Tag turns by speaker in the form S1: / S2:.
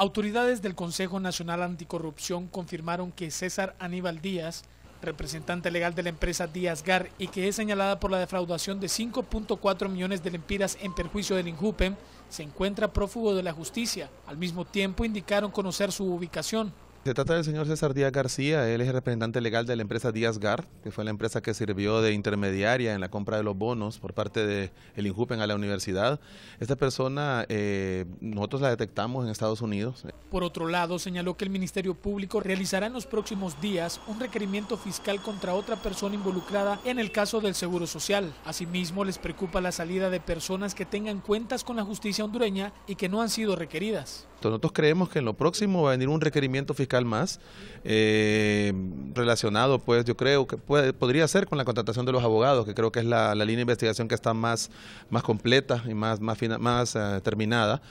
S1: Autoridades del Consejo Nacional Anticorrupción confirmaron que César Aníbal Díaz, representante legal de la empresa Díaz Gar y que es señalada por la defraudación de 5.4 millones de lempiras en perjuicio del Injupen, se encuentra prófugo de la justicia. Al mismo tiempo indicaron conocer su ubicación.
S2: Se trata del señor César Díaz García, él es el representante legal de la empresa Díaz Gar, que fue la empresa que sirvió de intermediaria en la compra de los bonos por parte del INJUPEN a la universidad. Esta persona eh, nosotros la detectamos en Estados Unidos.
S1: Por otro lado, señaló que el Ministerio Público realizará en los próximos días un requerimiento fiscal contra otra persona involucrada en el caso del Seguro Social. Asimismo, les preocupa la salida de personas que tengan cuentas con la justicia hondureña y que no han sido requeridas.
S2: Entonces nosotros creemos que en lo próximo va a venir un requerimiento fiscal más eh, relacionado, pues yo creo que podría ser con la contratación de los abogados, que creo que es la, línea de investigación que está más, completa y más, más, eh, terminada.